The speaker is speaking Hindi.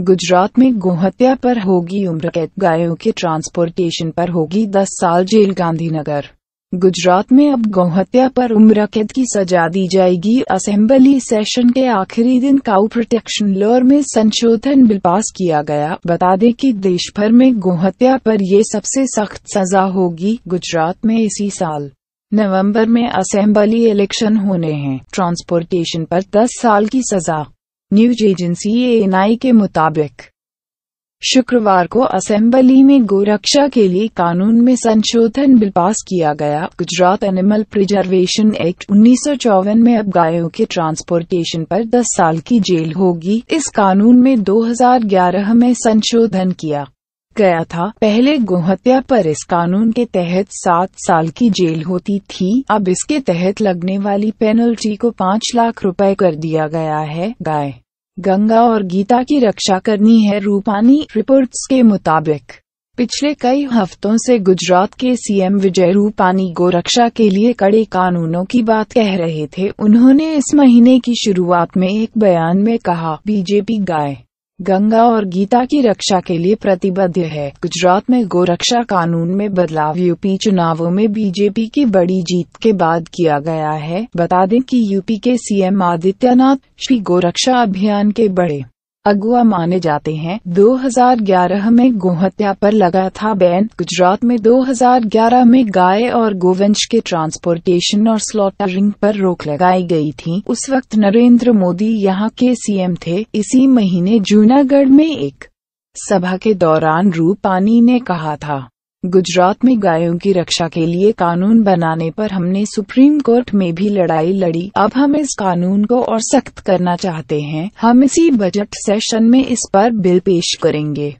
गुजरात में गोहत्या पर होगी उम्र कैद गायों के ट्रांसपोर्टेशन पर होगी 10 साल जेल गांधीनगर गुजरात में अब गौहत्या पर उम्र कैद की सजा दी जाएगी असेंबली सेशन के आखिरी दिन काउ प्रोटेक्शन लॉर में संशोधन बिल पास किया गया बता दें कि देश भर में गौहत्या पर ये सबसे सख्त सजा होगी गुजरात में इसी साल नवंबर में असेंबली इलेक्शन होने हैं ट्रांसपोर्टेशन पर 10 साल की सजा न्यूज एजेंसी एएनआई के मुताबिक शुक्रवार को असेंबली में गोरक्षा के लिए कानून में संशोधन बिल पास किया गया गुजरात एनिमल प्रिजर्वेशन एक्ट उन्नीस में अब गायों के ट्रांसपोर्टेशन पर 10 साल की जेल होगी इस कानून में 2011 में संशोधन किया गया था पहले गोहत्या पर इस कानून के तहत सात साल की जेल होती थी अब इसके तहत लगने वाली पेनल्टी को पाँच लाख रुपए कर दिया गया है गाय गंगा और गीता की रक्षा करनी है रूपानी रिपोर्ट्स के मुताबिक पिछले कई हफ्तों से गुजरात के सीएम विजय रूपानी गोरक्षा के लिए कड़े कानूनों की बात कह रहे थे उन्होंने इस महीने की शुरुआत में एक बयान में कहा बीजेपी गाय गंगा और गीता की रक्षा के लिए प्रतिबद्ध है गुजरात में गोरक्षा कानून में बदलाव यूपी चुनावों में बीजेपी की बड़ी जीत के बाद किया गया है बता दें कि यूपी के सीएम आदित्यनाथ श्री गोरक्षा अभियान के बड़े अगुआ माने जाते हैं 2011 में गोहत्या पर लगा था बैन गुजरात में 2011 में गाय और गोवंश के ट्रांसपोर्टेशन और स्लॉटरिंग पर रोक लगाई गई थी उस वक्त नरेंद्र मोदी यहाँ के सीएम थे इसी महीने जूनागढ़ में एक सभा के दौरान रूपानी ने कहा था गुजरात में गायों की रक्षा के लिए कानून बनाने पर हमने सुप्रीम कोर्ट में भी लड़ाई लड़ी अब हम इस कानून को और सख्त करना चाहते हैं हम इसी बजट सेशन में इस पर बिल पेश करेंगे